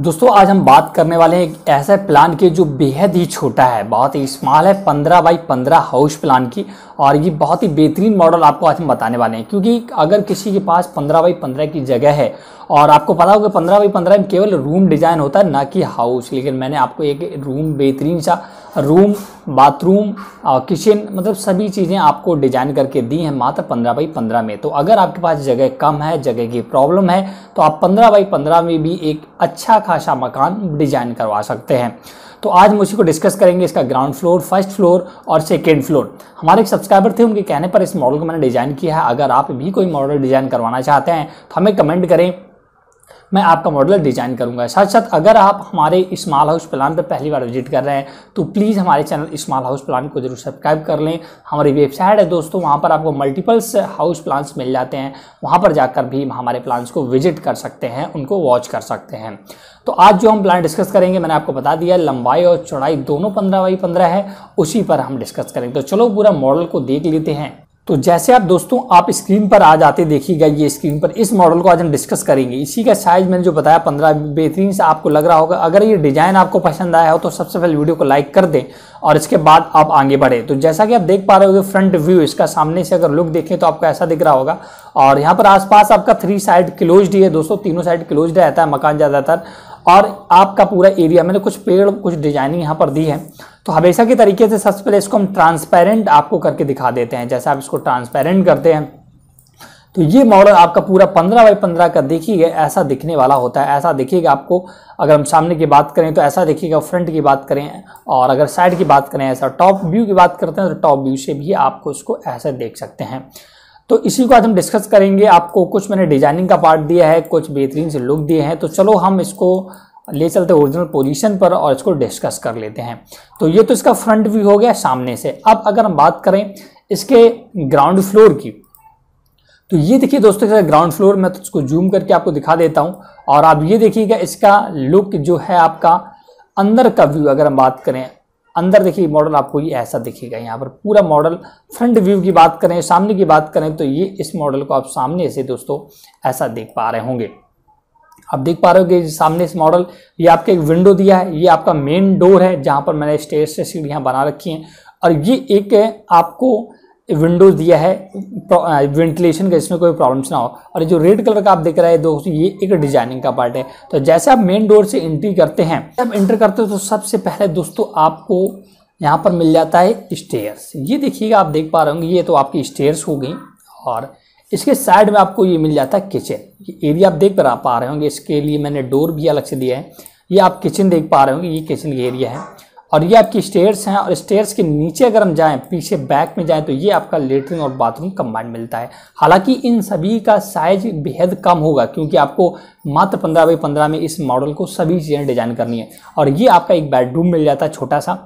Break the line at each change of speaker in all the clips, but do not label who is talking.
दोस्तों आज हम बात करने वाले हैं एक ऐसे प्लान की जो बेहद ही छोटा है बहुत ही स्मॉल है पंद्रह बाई पंद्रह हाउस प्लान की और ये बहुत ही बेहतरीन मॉडल आपको आज हम बताने वाले हैं क्योंकि अगर किसी के पास पंद्रह बाई पंद्रह की जगह है और आपको पता होगा पंद्रह बाई पंद्रह में केवल रूम डिज़ाइन होता है ना कि हाउस लेकिन मैंने आपको एक रूम बेहतरीन सा रूम बाथरूम किचन मतलब सभी चीज़ें आपको डिजाइन करके दी हैं मात्र पंद्रह बाई पंद्रह में तो अगर आपके पास जगह कम है जगह की प्रॉब्लम है तो आप पंद्रह बाई पंद्रह में भी एक अच्छा खासा मकान डिजाइन करवा सकते हैं तो आज मुझे को डिस्कस करेंगे इसका ग्राउंड फ्लोर फर्स्ट फ्लोर और सेकेंड फ्लोर हमारे एक सब्सक्राइबर थे उनके कहने पर इस मॉडल को मैंने डिज़ाइन किया है अगर आप भी कोई मॉडल डिज़ाइन करवाना चाहते हैं तो हमें कमेंट करें मैं आपका मॉडल डिजाइन करूंगा साथ साथ अगर आप हमारे स्मॉल हाउस प्लान पर पहली बार विजिट कर रहे हैं तो प्लीज़ हमारे चैनल स्मॉल हाउस प्लान को जरूर सब्सक्राइब कर लें हमारी वेबसाइट है दोस्तों वहाँ पर आपको मल्टीपल्स हाउस प्लान्स मिल जाते हैं वहाँ पर जाकर भी हमारे प्लान्स को विजिट कर सकते हैं उनको वॉच कर सकते हैं तो आज जो हम प्लान डिस्कस करेंगे मैंने आपको बता दिया लंबाई और चौड़ाई दोनों पंद्रह बाई पंद्रह है उसी पर हम डिस्कस करेंगे तो चलो पूरा मॉडल को देख लेते हैं तो जैसे आप दोस्तों आप स्क्रीन पर आ जाते देखिएगा ये स्क्रीन पर इस मॉडल को आज हम डिस्कस करेंगे इसी का साइज मैंने जो बताया पंद्रह बेहतरीन से आपको लग रहा होगा अगर ये डिजाइन आपको पसंद आया हो तो सबसे पहले वीडियो को लाइक कर दें और इसके बाद आप आगे बढ़े तो जैसा कि आप देख पा रहे हो फ्रंट व्यू इसका सामने से अगर लुक देखें तो आपको ऐसा दिख रहा होगा और यहाँ पर आसपास आपका थ्री साइड क्लोज है दोस्तों तीनों साइड क्लोज रहता है मकान ज़्यादातर और आपका पूरा एरिया मैंने कुछ पेड़ कुछ डिजाइनिंग यहाँ पर दी है तो हमेशा के तरीके से सबसे पहले इसको हम ट्रांसपेरेंट आपको करके दिखा देते हैं जैसे आप इसको ट्रांसपेरेंट करते हैं तो ये मॉडल आपका पूरा पंद्रह बाई पंद्रह का देखिएगा ऐसा दिखने वाला होता है ऐसा देखिएगा आपको अगर हम सामने की बात करें तो ऐसा देखिएगा फ्रंट की बात करें और अगर साइड की बात करें ऐसा टॉप व्यू की बात करते हैं तो टॉप व्यू से भी आपको इसको ऐसा देख सकते हैं तो इसी को आज हम डिस्कस करेंगे आपको कुछ मैंने डिजाइनिंग का पार्ट दिया है कुछ बेहतरीन से लुक दिए हैं तो चलो हम इसको ले चलते ओरिजिनल पोजीशन पर और इसको डिस्कस कर लेते हैं तो ये तो इसका फ्रंट व्यू हो गया सामने से अब अगर हम बात करें इसके ग्राउंड फ्लोर की तो ये देखिए दोस्तों इसका ग्राउंड फ्लोर मैं तो इसको जूम करके आपको दिखा देता हूँ और आप ये देखिएगा इसका लुक जो है आपका अंदर का व्यू अगर हम बात करें अंदर देखिए मॉडल आपको ये ऐसा दिखेगा यहाँ पर पूरा मॉडल फ्रंट व्यू की बात करें सामने की बात करें तो ये इस मॉडल को आप सामने से दोस्तों ऐसा देख पा रहे होंगे आप देख पा रहे हो कि सामने इस मॉडल ये आपके एक विंडो दिया है ये आपका मेन डोर है जहाँ पर मैंने स्टेज से सीढ़ियाँ बना रखी हैं और ये एक आपको विंडोज़ दिया है वेंटिलेशन का इसमें कोई प्रॉब्लम्स ना हो और जो रेड कलर का आप देख रहे हैं दोस्तों ये एक डिजाइनिंग का पार्ट है तो जैसे आप मेन डोर से एंट्री करते हैं जब एंटर करते हो तो सबसे पहले दोस्तों आपको यहाँ पर मिल जाता है स्टेयर्स ये देखिएगा आप देख पा रहे होंगे ये तो आपकी स्टेयर्स हो गई और इसके साइड में आपको ये मिल जाता है किचन ये एरिया आप देख पा रहे होंगे इसके लिए मैंने डोर भी अलग से दिया है ये आप किचन देख पा रहे होंगे ये किचन एरिया है और ये आपकी स्टेयर्स हैं और स्टेयर्स के नीचे अगर हम जाएं पीछे बैक में जाएं तो ये आपका लेटरिन और बाथरूम कम्बाइंड मिलता है हालांकि इन सभी का साइज बेहद कम होगा क्योंकि आपको मात्र पंद्रह बाई पंद्रह में इस मॉडल को सभी चीज़ें डिजाइन करनी है और ये आपका एक बेडरूम मिल जाता है छोटा सा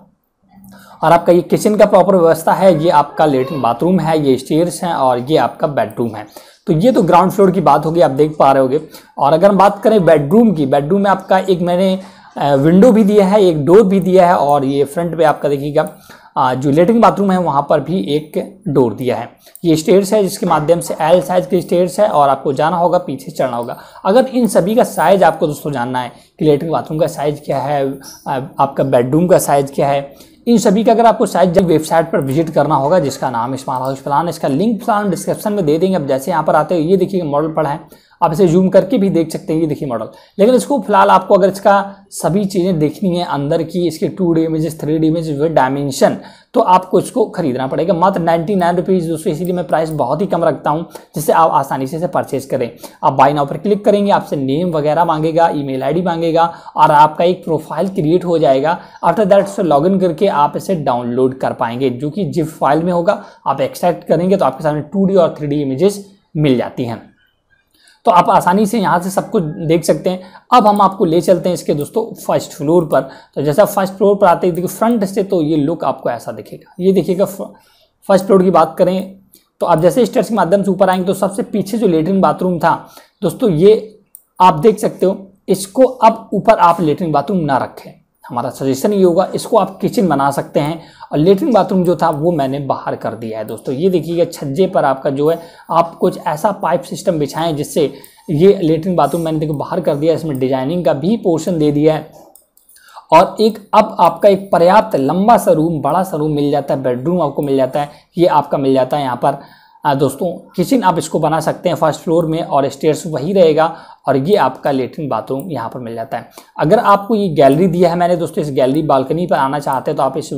और आपका ये किचन का प्रॉपर व्यवस्था है ये आपका लेटरिन बाथरूम है ये स्टेयर्स हैं और ये आपका बेडरूम है तो ये तो ग्राउंड फ्लोर की बात होगी आप देख पा रहे होगे और अगर हम बात करें बेडरूम की बेडरूम में आपका एक मैंने विंडो भी दिया है एक डोर भी दिया है और ये फ्रंट पे आपका देखिएगा जो लेटरिन बाथरूम है वहाँ पर भी एक डोर दिया है ये स्टेयर्स है जिसके माध्यम से एल साइज के स्टेयर्स है और आपको जाना होगा पीछे चढ़ना होगा अगर इन सभी का साइज आपको दोस्तों जानना है कि लेटरिन बाथरूम का साइज क्या है आपका बेडरूम का साइज क्या है इन सभी का अगर आपको शायद वेबसाइट पर विजिट करना होगा जिसका नाम स्मार्ट हाउस प्लान इसका लिंक प्लान डिस्क्रिप्शन में दे देंगे अब जैसे यहाँ पर आते हो ये देखिए मॉडल पड़ा है आप इसे जूम करके भी देख सकते हैं ये देखिए मॉडल लेकिन इसको फिलहाल आपको अगर इसका सभी चीज़ें देखनी है अंदर की इसके two D images three D image with dimension तो आपको इसको खरीदना पड़ेगा मात्र नाइन्टी नाइन रुपीज़ दोस्तों इसीलिए मैं प्राइस बहुत ही कम रखता हूँ जिससे आप आसानी से इसे परचेज करें आप बाई नाउ पर क्लिक करेंगे आपसे नेम वगैरह मांगेगा ईमेल आईडी मांगेगा और आपका एक प्रोफाइल क्रिएट हो जाएगा आफ्टर दैट से लॉग इन करके आप इसे डाउनलोड कर पाएंगे जो कि जिप फाइल में होगा आप एक्सट्रैक्ट करेंगे तो आपके सामने टू और थ्री इमेजेस मिल जाती हैं तो आप आसानी से यहाँ से सब कुछ देख सकते हैं अब हम आपको ले चलते हैं इसके दोस्तों फर्स्ट फ्लोर पर तो जैसा फर्स्ट फ्लोर पर आते हैं देखिए फ्रंट से तो ये लुक आपको ऐसा दिखेगा ये देखिएगा फर्स्ट फ्लोर की बात करें तो आप जैसे स्टेप्स के माध्यम से ऊपर आएंगे तो सबसे पीछे जो लेटरिन बाथरूम था दोस्तों ये आप देख सकते हो इसको अब ऊपर आप लेटरिन बाथरूम ना रखें हमारा सजेशन ये होगा इसको आप किचन बना सकते हैं और लेटरिन बाथरूम जो था वो मैंने बाहर कर दिया है दोस्तों ये देखिएगा छज्जे पर आपका जो है आप कुछ ऐसा पाइप सिस्टम बिछाएं जिससे ये लेटरिन बाथरूम मैंने देखो बाहर कर दिया इसमें डिजाइनिंग का भी पोर्शन दे दिया है और एक अब आपका एक पर्याप्त लंबा सा रूम बड़ा सा रूम मिल जाता है बेडरूम आपको मिल जाता है ये आपका मिल जाता है यहाँ पर दोस्तों किचन आप इसको बना सकते हैं फर्स्ट फ्लोर में और स्टेयर्स वही रहेगा और ये आपका लेटरिन बाथरूम यहाँ पर मिल जाता है अगर आपको ये गैलरी दिया है मैंने दोस्तों इस गैलरी बालकनी पर आना चाहते हैं तो आप इस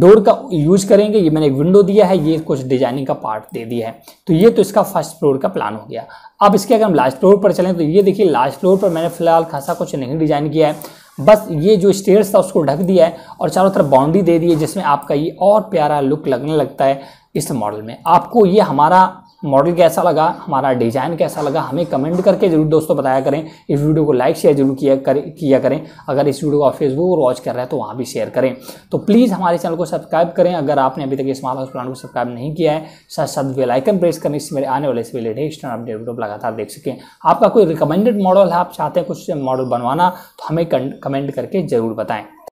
डोर का यूज करेंगे ये मैंने एक विंडो दिया है ये कुछ डिजाइनिंग का पार्ट दे दिया है तो ये तो इसका फर्स्ट फ्लोर का प्लान हो गया अब इसके अगर हम लास्ट फ्लोर पर चलें तो ये देखिए लास्ट फ्लोर पर मैंने फिलहाल खासा कुछ नहीं डिजाइन किया है बस ये जो स्टेयर्स था उसको ढक दिया है और चारों तरफ बाउंड्री दे दी है जिसमें आपका ये और प्यारा लुक लगने लगता है इस मॉडल में आपको ये हमारा मॉडल कैसा लगा हमारा डिज़ाइन कैसा लगा हमें कमेंट करके जरूर दोस्तों बताया करें इस वीडियो को लाइक शेयर जरूर किया कर किया करें अगर इस वीडियो को आप फेसबुक और वॉच कर रहे हैं तो वहाँ भी शेयर करें तो प्लीज़ हमारे चैनल को सब्सक्राइब करें अगर आपने अभी तक इस माल हाउस प्लान को सब्सक्राइब नहीं किया है साथ साथ वेलाइकन प्रेस करने से मेरे आने वाले से लेटेस्ट अपडेट लगातार देख सकें आपका कोई रिकमेंडेड मॉडल है आप चाहते हैं कुछ मॉडल बनवाना तो हमें कमेंट करके ज़रूर बताएँ